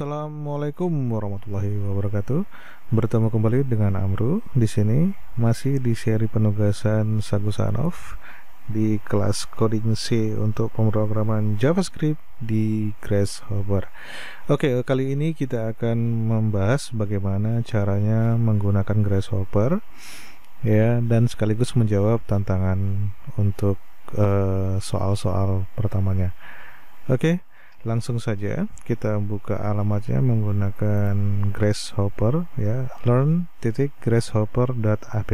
Assalamualaikum warahmatullahi wabarakatuh. Bertemu kembali dengan Amru di sini masih di seri penugasan Sagusanov di kelas coding C untuk pemrograman JavaScript di Grasshopper. Oke, kali ini kita akan membahas bagaimana caranya menggunakan Grasshopper ya dan sekaligus menjawab tantangan untuk eh, soal-soal uh, pertamanya. Oke. Okay? langsung saja kita buka alamatnya menggunakan grasshopper ya learn titik grasshopper. app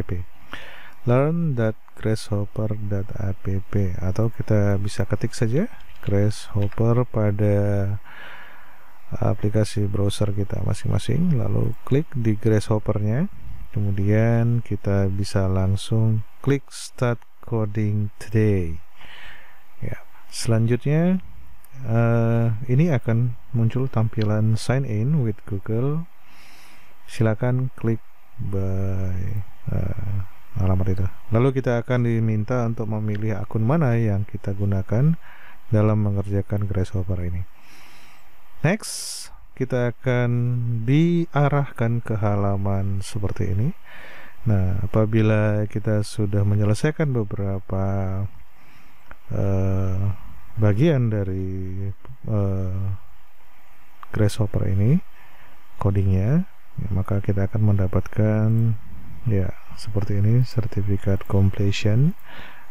atau kita bisa ketik saja grasshopper pada aplikasi browser kita masing-masing lalu klik di grasshoppernya kemudian kita bisa langsung klik start coding today ya selanjutnya Eh, ini akan muncul tampilan sign in with Google silakan klik by uh, alamat itu lalu kita akan diminta untuk memilih akun mana yang kita gunakan dalam mengerjakan Grasshopper ini next kita akan diarahkan ke halaman seperti ini Nah, apabila kita sudah menyelesaikan beberapa uh, bagian dari uh, grasshopper ini codingnya ya, maka kita akan mendapatkan ya seperti ini sertifikat completion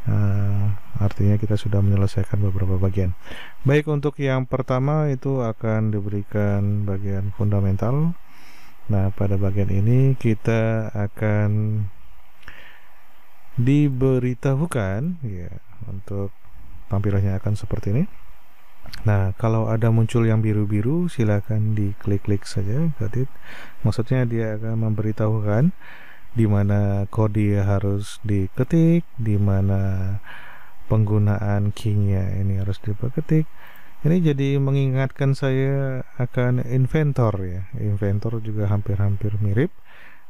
uh, artinya kita sudah menyelesaikan beberapa bagian baik untuk yang pertama itu akan diberikan bagian fundamental nah pada bagian ini kita akan diberitahukan ya untuk tampilannya akan seperti ini Nah, kalau ada muncul yang biru-biru, silahkan diklik-klik saja. Berarti, Maksudnya dia akan memberitahukan di mana kode harus diketik, di mana penggunaan keynya ini harus diketik Ini jadi mengingatkan saya akan inventor ya. Inventor juga hampir-hampir mirip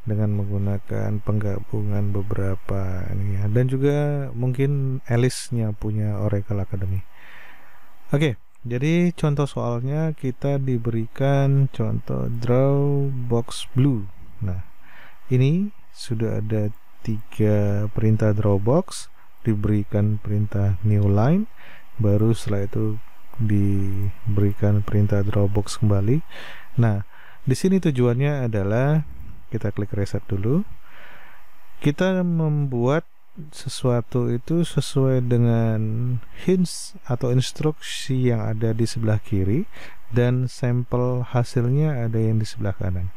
dengan menggunakan penggabungan beberapa ini ya. dan juga mungkin Alice-nya punya Oracle Academy. Oke, okay, jadi contoh soalnya kita diberikan contoh draw box blue. Nah, ini sudah ada tiga perintah draw box, diberikan perintah new line, baru setelah itu diberikan perintah draw box kembali. Nah, di sini tujuannya adalah kita klik reset dulu kita membuat sesuatu itu sesuai dengan hints atau instruksi yang ada di sebelah kiri dan sampel hasilnya ada yang di sebelah kanan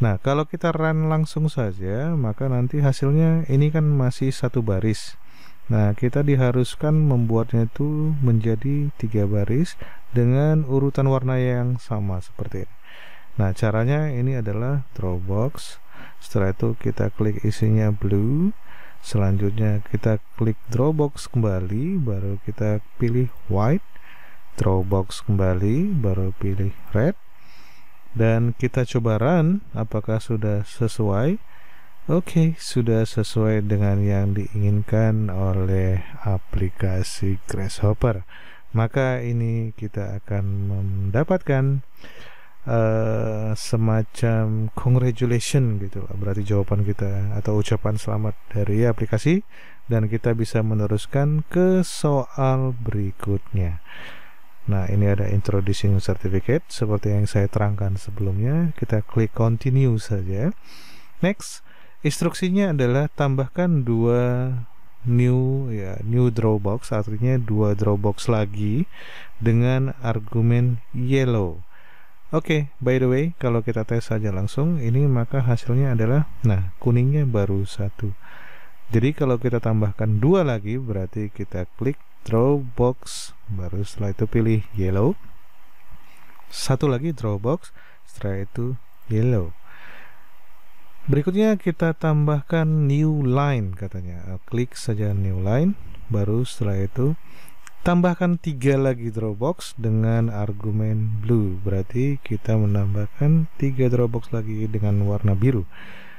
nah kalau kita run langsung saja maka nanti hasilnya ini kan masih satu baris Nah, kita diharuskan membuatnya itu menjadi tiga baris dengan urutan warna yang sama seperti ini. Nah, caranya ini adalah Dropbox. Setelah itu kita klik isinya blue. Selanjutnya kita klik Dropbox kembali, baru kita pilih white. Dropbox kembali, baru pilih red. Dan kita coba run apakah sudah sesuai. Oke, okay, sudah sesuai dengan yang diinginkan oleh aplikasi Grasshopper. Maka ini kita akan mendapatkan uh, semacam congratulation gitu berarti jawaban kita atau ucapan selamat dari aplikasi dan kita bisa meneruskan ke soal berikutnya nah ini ada introducing certificate seperti yang saya terangkan sebelumnya kita klik continue saja next instruksinya adalah tambahkan dua new ya new drawbox artinya dua drawbox lagi dengan argumen yellow Oke, okay, by the way, kalau kita tes saja langsung, ini maka hasilnya adalah, nah, kuningnya baru satu. Jadi kalau kita tambahkan dua lagi, berarti kita klik draw box, baru setelah itu pilih yellow. Satu lagi draw box, setelah itu yellow. Berikutnya kita tambahkan new line katanya. Klik saja new line, baru setelah itu tambahkan tiga lagi dropbox dengan argumen blue berarti kita menambahkan tiga dropbox lagi dengan warna biru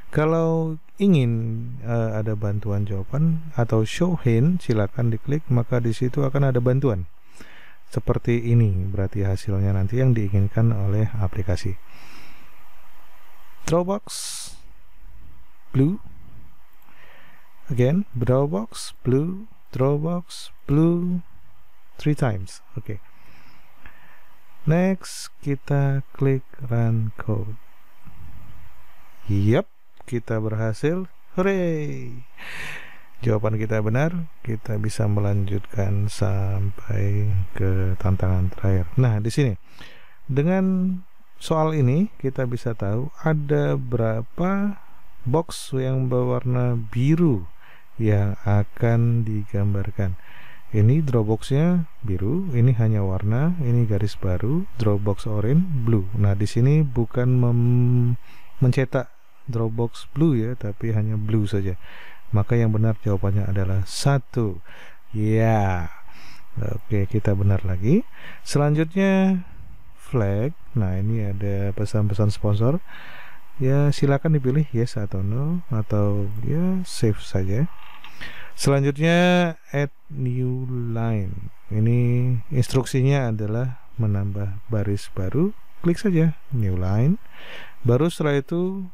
kalau ingin uh, ada bantuan jawaban atau show hint silakan diklik maka di situ akan ada bantuan seperti ini berarti hasilnya nanti yang diinginkan oleh aplikasi Dropbox blue again Dropbox blue Dropbox blue three times oke okay. next kita klik run code yep kita berhasil hooray jawaban kita benar kita bisa melanjutkan sampai ke tantangan terakhir nah di sini dengan soal ini kita bisa tahu ada berapa box yang berwarna biru yang akan digambarkan ini dropboxnya biru ini hanya warna ini garis baru dropbox orange blue nah di sini bukan mencetak dropbox blue ya tapi hanya blue saja maka yang benar jawabannya adalah satu ya yeah. oke kita benar lagi selanjutnya flag nah ini ada pesan-pesan sponsor ya silakan dipilih yes atau no atau ya save saja selanjutnya add new line ini instruksinya adalah menambah baris baru klik saja new line baru setelah itu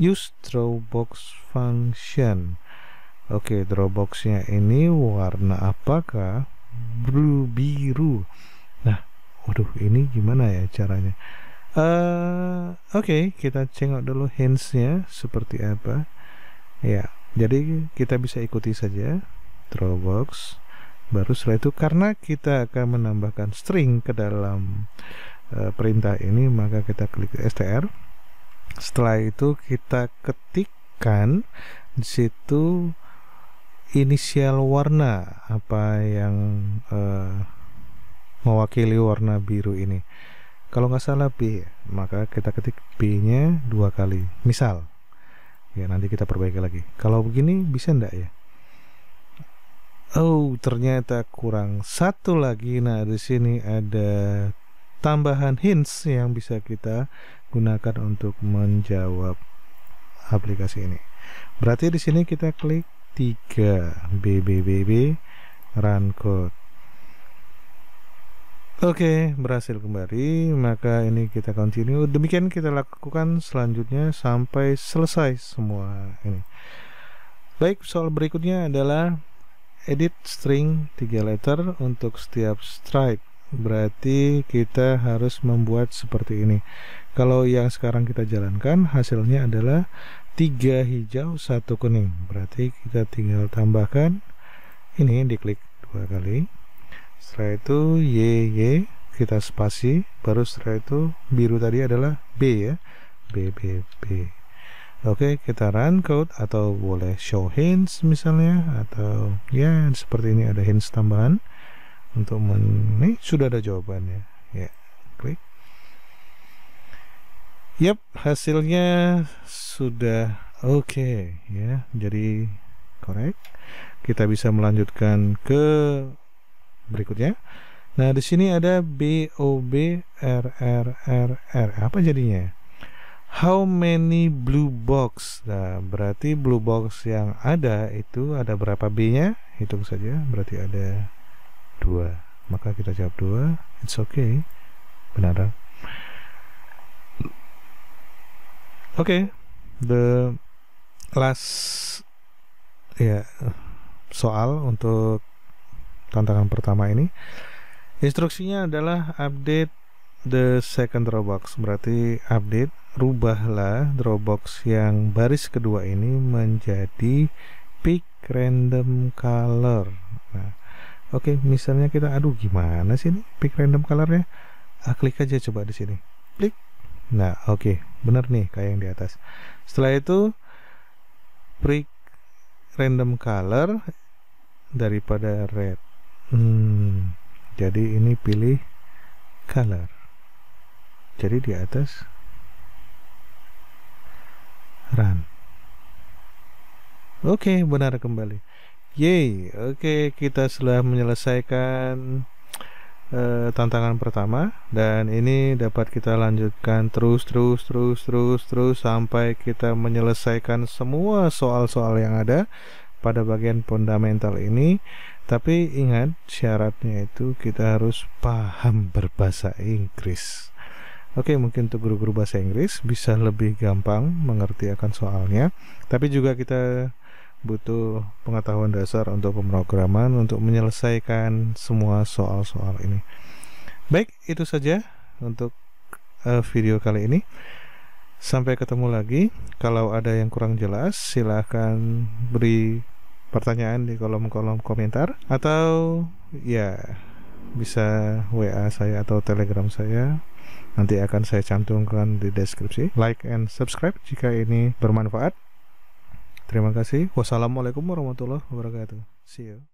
use drawbox function oke okay, drawboxnya ini warna apakah blue biru nah waduh ini gimana ya caranya uh, oke okay, kita cengok dulu hands-nya seperti apa ya jadi kita bisa ikuti saja Dropbox baru setelah itu karena kita akan menambahkan string ke dalam e, perintah ini maka kita klik str setelah itu kita ketikkan di situ inisial warna apa yang e, mewakili warna biru ini kalau nggak salah B maka kita ketik B nya dua kali misal ya nanti kita perbaiki lagi kalau begini bisa ndak ya Oh ternyata kurang satu lagi nah di sini ada tambahan hints yang bisa kita gunakan untuk menjawab aplikasi ini berarti di sini kita klik 3 BBBB run code Oke, berhasil kembali. Maka ini kita continue. Demikian kita lakukan selanjutnya sampai selesai semua ini. Baik, soal berikutnya adalah edit string 3 letter untuk setiap stripe. Berarti kita harus membuat seperti ini. Kalau yang sekarang kita jalankan hasilnya adalah 3 hijau, satu kuning. Berarti kita tinggal tambahkan ini diklik dua kali setelah itu Y Y kita spasi baru setelah itu biru tadi adalah B ya B B B Oke, kita run code atau boleh show hints misalnya atau ya seperti ini ada hints tambahan untuk men ini sudah ada jawabannya. Ya, klik. yep hasilnya sudah oke okay, ya. Jadi correct Kita bisa melanjutkan ke berikutnya. Nah, di sini ada B O B R R R R. Apa jadinya? How many blue box? Nah, berarti blue box yang ada itu ada berapa B-nya? Hitung saja, berarti ada dua. Maka kita jawab dua. It's okay. Benar. Oke, okay. the last ya yeah, soal untuk tantangan pertama ini instruksinya adalah update the second Dropbox berarti update rubahlah Dropbox yang baris kedua ini menjadi pick random color nah oke okay, misalnya kita aduh gimana sih ini pick random colornya ah, klik aja coba di sini klik nah oke okay, bener nih kayak yang di atas setelah itu pick random color daripada red hmm, jadi ini pilih color jadi di atas run oke okay, benar kembali yay oke okay, kita sudah menyelesaikan eh, tantangan pertama dan ini dapat kita lanjutkan terus terus terus terus terus sampai kita menyelesaikan semua soal-soal yang ada pada bagian fundamental ini tapi ingat syaratnya itu kita harus paham berbahasa Inggris. Oke, mungkin untuk guru-guru bahasa Inggris bisa lebih gampang mengerti akan soalnya. Tapi juga kita butuh pengetahuan dasar untuk pemrograman untuk menyelesaikan semua soal-soal ini. Baik, itu saja untuk uh, video kali ini. Sampai ketemu lagi. Kalau ada yang kurang jelas, silahkan beri pertanyaan di kolom-kolom komentar atau ya bisa WA saya atau Telegram saya. Nanti akan saya cantumkan di deskripsi. Like and subscribe jika ini bermanfaat. Terima kasih. Wassalamualaikum warahmatullahi wabarakatuh. See you.